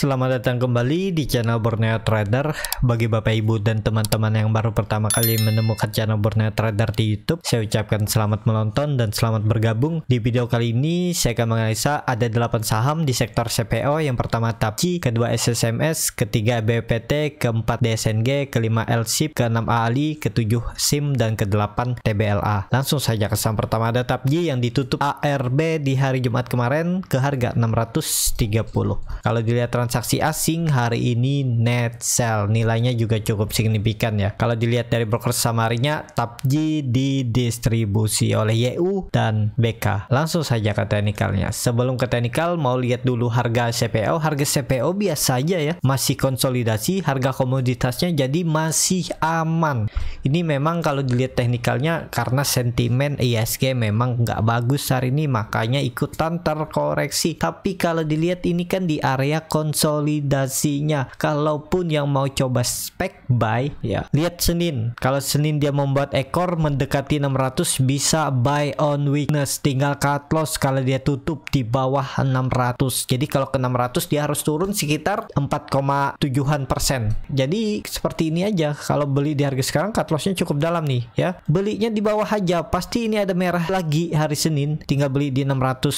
Selamat datang kembali di channel Borneo Trader Bagi bapak ibu dan teman-teman yang baru pertama kali menemukan channel Borneo Trader di Youtube Saya ucapkan selamat menonton dan selamat bergabung Di video kali ini saya akan menganalisa ada 8 saham di sektor CPO Yang pertama TAPCI, kedua SSMS, ketiga BPT, keempat DSNG, kelima LSIP, keenam ALI, ketujuh SIM, dan kedelapan TBLA Langsung saja ke saham pertama ada TAPCI yang ditutup ARB di hari Jumat kemarin ke harga 630 Kalau dilihat transaksi transaksi asing hari ini net sell nilainya juga cukup signifikan ya kalau dilihat dari broker samarinya TAPJ didistribusi oleh YU dan BK langsung saja ke teknikalnya sebelum ke teknikal mau lihat dulu harga CPO harga CPO biasa aja ya masih konsolidasi harga komoditasnya jadi masih aman ini memang kalau dilihat teknikalnya karena sentimen ISG memang nggak bagus hari ini makanya ikutan terkoreksi tapi kalau dilihat ini kan di area konsolidasi konsolidasinya kalaupun yang mau coba spek buy ya lihat Senin kalau Senin dia membuat ekor mendekati 600 bisa buy on weakness tinggal cut loss kalau dia tutup di bawah 600 jadi kalau ke 600 dia harus turun sekitar 4,7an persen jadi seperti ini aja kalau beli di harga sekarang cut lossnya cukup dalam nih ya belinya di bawah aja pasti ini ada merah lagi hari Senin tinggal beli di 610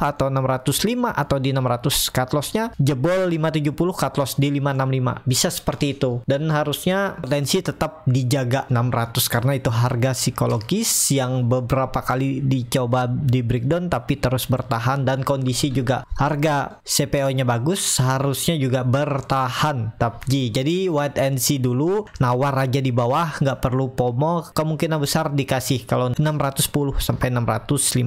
atau 605 atau di 600 cut lossnya jebol 570 cut loss di 565 bisa seperti itu dan harusnya potensi tetap dijaga 600 karena itu harga psikologis yang beberapa kali dicoba di breakdown tapi terus bertahan dan kondisi juga harga CPO nya bagus harusnya juga bertahan tapi jadi white and see dulu nawar aja di bawah nggak perlu pomo kemungkinan besar dikasih kalau 610 sampai 615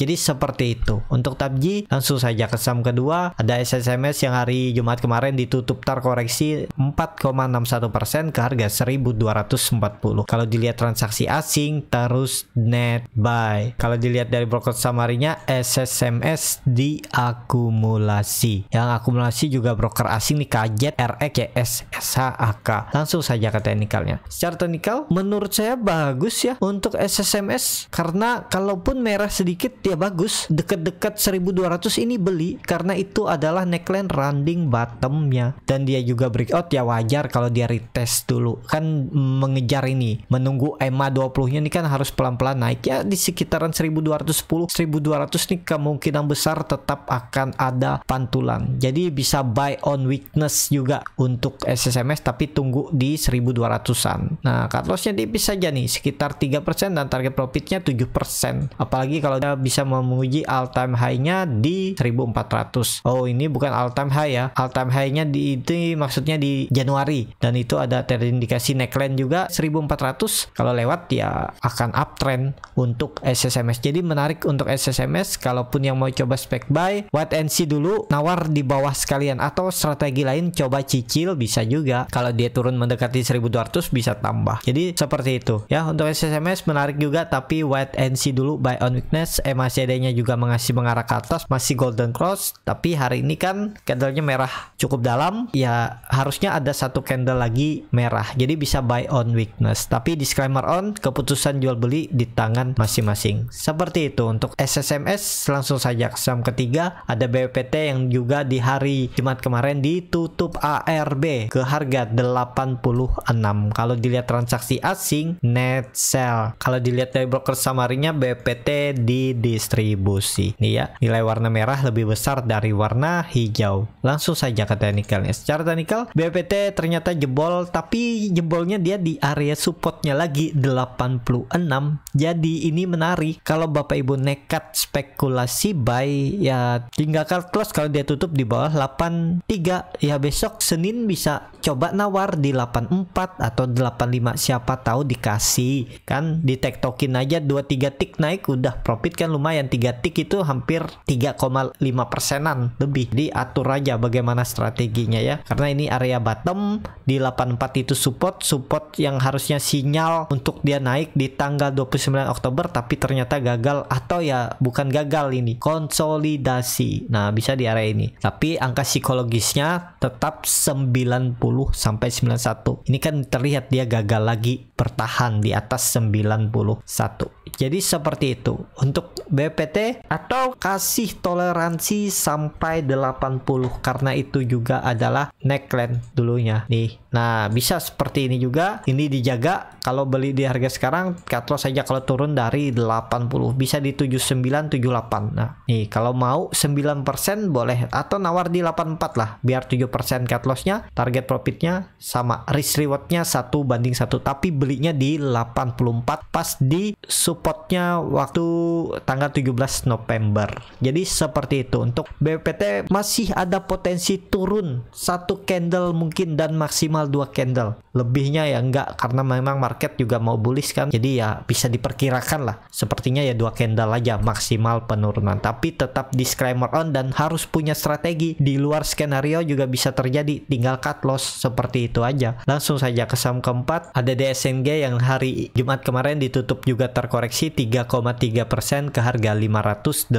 jadi seperti itu untuk G langsung saja ke saham kedua ada SSMS yang hari Jumat kemarin ditutup terkoreksi 4,61 persen ke harga 1.240. Kalau dilihat transaksi asing terus net buy. Kalau dilihat dari broker samarinya SSMS diakumulasi. Yang akumulasi juga broker asing nih kaget ya e SSHAK. Langsung saja ke teknikalnya. Secara teknikal menurut saya bagus ya untuk SSMS karena kalaupun merah sedikit ya bagus deket-deket 1200 ini beli karena itu adalah neckline running bottomnya dan dia juga breakout ya wajar kalau dia retest dulu kan mengejar ini menunggu EMA 20 nya ini kan harus pelan-pelan naik ya di sekitaran 1210 1200 nih kemungkinan besar tetap akan ada pantulan jadi bisa buy on weakness juga untuk SSMS tapi tunggu di 1200an nah cut nya tipis saja nih sekitar 3% dan target profitnya 7% apalagi kalau dia bisa memuji all time high nya di 1400 oh ini bukan all time time high ya all time high-nya di itu maksudnya di Januari dan itu ada terindikasi neckline juga 1400 kalau lewat ya akan uptrend untuk SSMS jadi menarik untuk SSMS kalaupun yang mau coba spec buy wait and see dulu nawar di bawah sekalian atau strategi lain coba cicil bisa juga kalau dia turun mendekati 1200 bisa tambah jadi seperti itu ya untuk SSMS menarik juga tapi wait and see dulu buy on weakness MACD nya juga mengasih mengarah ke atas masih golden cross tapi hari ini kan ke candlenya merah cukup dalam, ya harusnya ada satu candle lagi merah. Jadi bisa buy on weakness. Tapi disclaimer on, keputusan jual beli di tangan masing-masing. Seperti itu untuk SSMS langsung saja ke saham ketiga ada BPT yang juga di hari Jumat kemarin ditutup ARB ke harga 86. Kalau dilihat transaksi asing net sell. Kalau dilihat dari broker samarinya BPT didistribusi. Nih ya, nilai warna merah lebih besar dari warna hijau. Langsung saja ke teknikalnya. Secara teknikal BPT ternyata jebol tapi jebolnya dia di area supportnya lagi 86. Jadi ini menarik kalau Bapak Ibu nekat spekulasi buy ya tinggalkan close kalau dia tutup di bawah 83 ya besok Senin bisa coba nawar di 84 atau 85 siapa tahu dikasih kan di token aja 2-3 tik naik udah profit kan lumayan 3 tik itu hampir 3,5 persenan lebih diatur aja aja bagaimana strateginya ya karena ini area bottom di 84 itu support support yang harusnya sinyal untuk dia naik di tanggal 29 Oktober tapi ternyata gagal atau ya bukan gagal ini konsolidasi nah bisa di area ini tapi angka psikologisnya tetap 90 sampai 91 ini kan terlihat dia gagal lagi bertahan di atas 91. Jadi seperti itu. Untuk BPT atau kasih toleransi sampai 80 karena itu juga adalah neckline dulunya nih. Nah, bisa seperti ini juga. Ini dijaga kalau beli di harga sekarang cut loss saja kalau turun dari 80 bisa di 79 78. Nah, nih kalau mau 9% boleh atau nawar di 84 lah biar 7% cut lossnya target profitnya sama risk rewardnya satu banding satu tapi beli belinya di 84 pas di supportnya waktu tanggal 17 November. Jadi seperti itu untuk BPT masih ada potensi turun satu candle mungkin dan maksimal dua candle. Lebihnya ya enggak karena memang market juga mau bullish kan. Jadi ya bisa diperkirakan lah. Sepertinya ya dua candle aja maksimal penurunan. Tapi tetap disclaimer on dan harus punya strategi di luar skenario juga bisa terjadi tinggal cut loss seperti itu aja. Langsung saja ke saham keempat ada DSN Hengge yang hari Jumat kemarin ditutup juga terkoreksi 3,3% ke harga 580.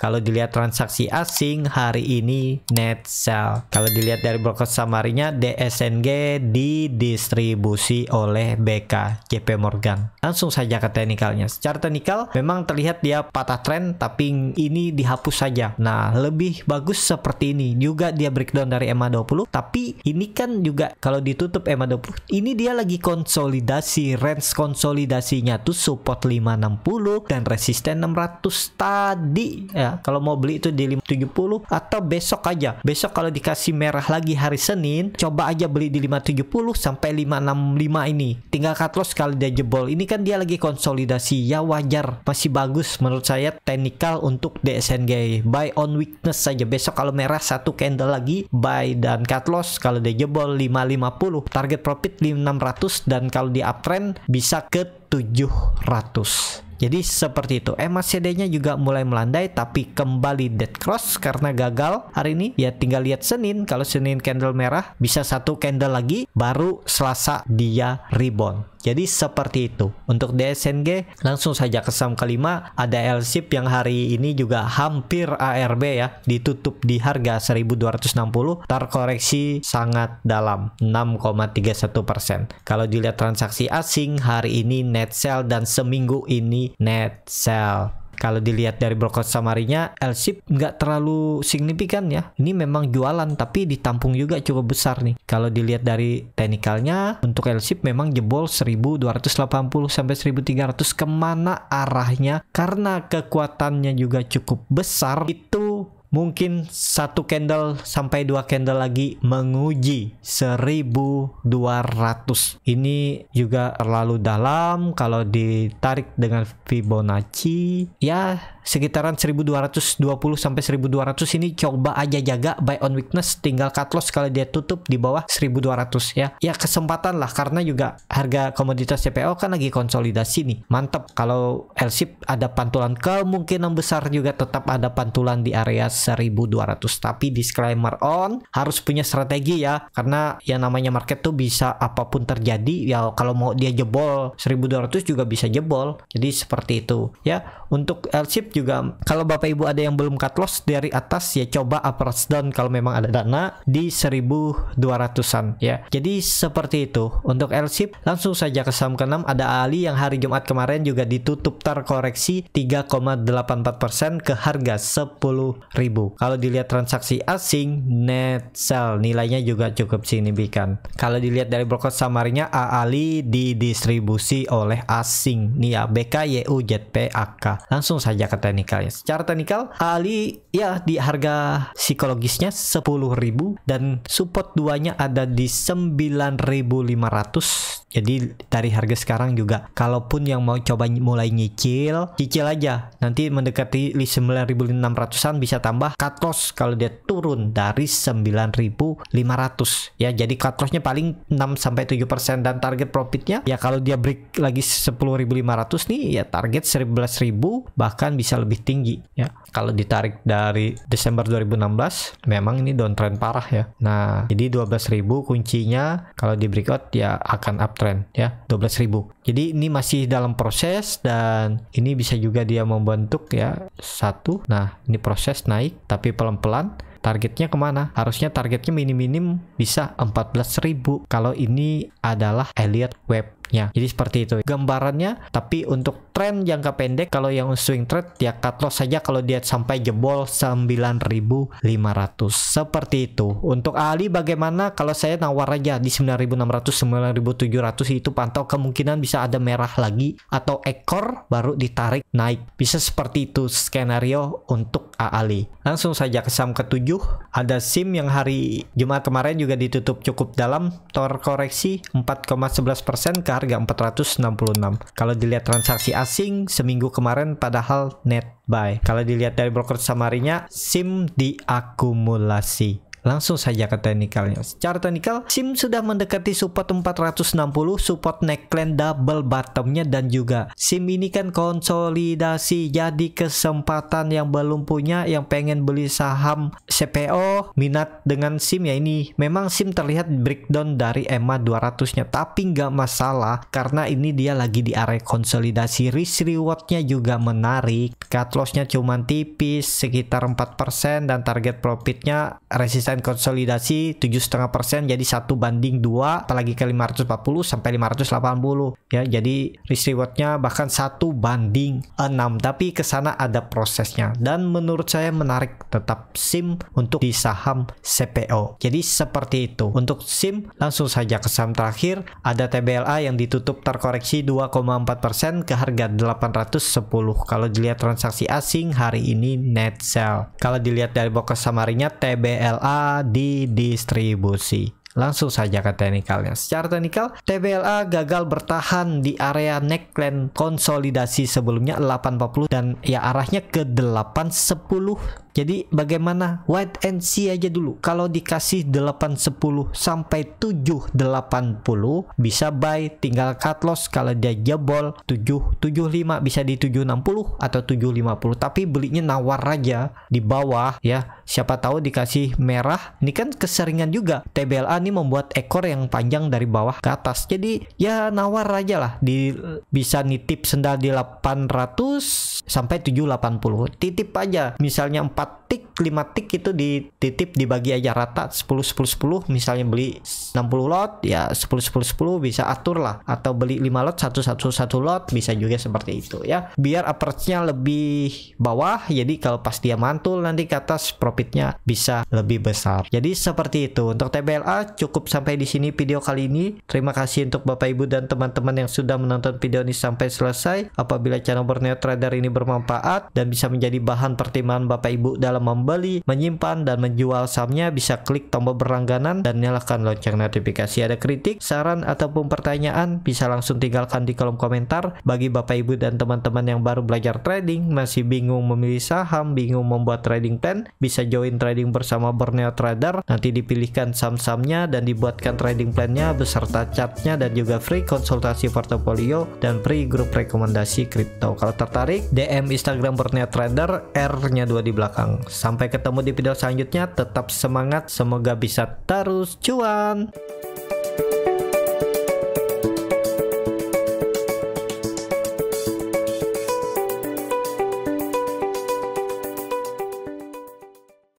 Kalau dilihat transaksi asing hari ini net sell. Kalau dilihat dari broker samarinya DSNG didistribusi oleh BK JP Morgan. Langsung saja ke teknikalnya. Secara teknikal memang terlihat dia patah trend tapi ini dihapus saja. Nah, lebih bagus seperti ini. Juga dia breakdown dari EMA 20 tapi ini kan juga kalau ditutup EMA 20 ini dia lagi konsumsi konsolidasi range konsolidasinya tuh support 560 dan resisten 600 tadi ya kalau mau beli itu di 570 atau besok aja besok kalau dikasih merah lagi hari Senin coba aja beli di 570 sampai 565 ini tinggal cut loss kalau dia jebol ini kan dia lagi konsolidasi ya wajar masih bagus menurut saya teknikal untuk DSNG buy on weakness saja besok kalau merah satu candle lagi buy dan cut loss kalau dia jebol 550 target profit 600 dan dan kalau di uptrend bisa ke 700 jadi seperti itu. MACD-nya juga mulai melandai tapi kembali dead cross karena gagal hari ini. Ya tinggal lihat Senin. Kalau Senin candle merah bisa satu candle lagi baru Selasa dia rebound. Jadi seperti itu. Untuk DSNG langsung saja ke saham kelima ada LSIP yang hari ini juga hampir ARB ya ditutup di harga 1260 terkoreksi sangat dalam 6,31%. Kalau dilihat transaksi asing hari ini net sell dan seminggu ini Net sell. kalau dilihat dari broker samarinya l nggak terlalu signifikan ya ini memang jualan tapi ditampung juga cukup besar nih kalau dilihat dari teknikalnya untuk l memang jebol 1280 sampai 1300 kemana arahnya karena kekuatannya juga cukup besar itu mungkin satu candle sampai dua candle lagi menguji 1200 ini juga terlalu dalam kalau ditarik dengan Fibonacci ya sekitaran 1220 sampai 1200 ini coba aja jaga buy on weakness tinggal cut loss kalau dia tutup di bawah 1200 ya ya kesempatan lah karena juga harga komoditas CPO kan lagi konsolidasi nih mantap kalau LSIP ada pantulan kemungkinan besar juga tetap ada pantulan di area 1200 tapi disclaimer on harus punya strategi ya karena yang namanya market tuh bisa apapun terjadi ya kalau mau dia jebol 1200 juga bisa jebol jadi seperti itu ya untuk L juga kalau bapak ibu ada yang belum cut loss dari atas ya coba approach down kalau memang ada dana di 1200an ya jadi seperti itu untuk L langsung saja ke saham keenam ada Ali yang hari Jumat kemarin juga ditutup terkoreksi 3,84% ke harga ribu ribu. Kalau dilihat transaksi asing net sell nilainya juga cukup signifikan. Kalau dilihat dari broker samarinya AALI didistribusi oleh asing nih ya BK, YU, AK. Langsung saja ke teknikalnya. Secara teknikal AALI ya di harga psikologisnya 10.000 dan support duanya ada di 9.500 jadi dari harga sekarang juga kalaupun yang mau coba mulai nyicil, cicil aja. Nanti mendekati 9.600-an bisa tambah ditambah cut loss kalau dia turun dari 9.500 ya jadi cut lossnya paling 6 sampai 7% dan target profitnya ya kalau dia break lagi 10.500 nih ya target 11.000 bahkan bisa lebih tinggi ya kalau ditarik dari Desember 2016 memang ini downtrend parah ya nah jadi 12.000 kuncinya kalau di breakout ya akan uptrend ya 12.000 jadi ini masih dalam proses dan ini bisa juga dia membentuk ya satu nah ini proses naik naik tapi pelan-pelan targetnya kemana? Harusnya targetnya minim-minim bisa 14.000 kalau ini adalah Elliot Webnya. Jadi seperti itu. Gambarannya tapi untuk trend jangka pendek kalau yang swing trade ya cut loss saja kalau dia sampai jebol 9500 seperti itu untuk Ali bagaimana kalau saya nawar aja di 9600 9700 itu pantau kemungkinan bisa ada merah lagi atau ekor baru ditarik naik bisa seperti itu skenario untuk Ali. langsung saja ke saham ketujuh ada SIM yang hari Jumat kemarin juga ditutup cukup dalam terkoreksi 4,11% ke harga 466 kalau dilihat transaksi asing seminggu kemarin padahal net buy. Kalau dilihat dari broker samarinya, SIM diakumulasi. Langsung saja ke teknikalnya. Secara teknikal, SIM sudah mendekati support 460, support neckline double bottomnya dan juga SIM ini kan konsolidasi jadi kesempatan yang belum punya yang pengen beli saham CPO minat dengan SIM ya ini. Memang SIM terlihat breakdown dari EMA 200-nya tapi nggak masalah karena ini dia lagi di area konsolidasi risk rewardnya juga menarik. Cut loss-nya cuma tipis sekitar 4% dan target profitnya resisten persen konsolidasi 7,5 persen jadi satu banding dua apalagi ke 540 sampai 580 ya jadi risk rewardnya bahkan satu banding 6 tapi ke sana ada prosesnya dan menurut saya menarik tetap SIM untuk di saham CPO jadi seperti itu untuk SIM langsung saja ke saham terakhir ada TBLA yang ditutup terkoreksi 2,4 persen ke harga 810 kalau dilihat transaksi asing hari ini net sell kalau dilihat dari box samarinya TBLA didistribusi. Langsung saja ke teknikalnya. Secara teknikal, TBLA gagal bertahan di area neckline konsolidasi sebelumnya 840 dan ya arahnya ke 810 jadi bagaimana White and see aja dulu. Kalau dikasih 810 sampai 780 bisa buy tinggal cut loss kalau dia jebol 775 bisa di 760 atau 750 tapi belinya nawar aja di bawah ya. Siapa tahu dikasih merah. Ini kan keseringan juga TBLA berani membuat ekor yang panjang dari bawah ke atas. Jadi ya nawar aja lah di bisa nitip sendal di 800 sampai 780. Titip aja misalnya 4 tik 5 tik itu dititip dibagi aja rata 10 10 10 misalnya beli 60 lot ya 10 10 10 bisa atur lah atau beli 5 lot 1 1 1 lot bisa juga seperti itu ya biar average lebih bawah jadi kalau pas dia mantul nanti ke atas profitnya bisa lebih besar jadi seperti itu untuk TBLA cukup sampai di sini video kali ini terima kasih untuk Bapak Ibu dan teman-teman yang sudah menonton video ini sampai selesai apabila channel Borneo Trader ini bermanfaat dan bisa menjadi bahan pertimbangan Bapak Ibu dalam membeli, menyimpan, dan menjual sahamnya bisa klik tombol berlangganan dan nyalakan lonceng notifikasi. Ada kritik, saran, ataupun pertanyaan bisa langsung tinggalkan di kolom komentar. Bagi Bapak Ibu dan teman-teman yang baru belajar trading, masih bingung memilih saham, bingung membuat trading plan, bisa join trading bersama Borneo Trader. Nanti dipilihkan saham-sahamnya dan dibuatkan trading plannya beserta chartnya dan juga free konsultasi portofolio dan free grup rekomendasi kripto. Kalau tertarik, DM Instagram Borneo Trader, R-nya dua di belakang. Sampai ketemu di video selanjutnya, tetap semangat, semoga bisa terus cuan.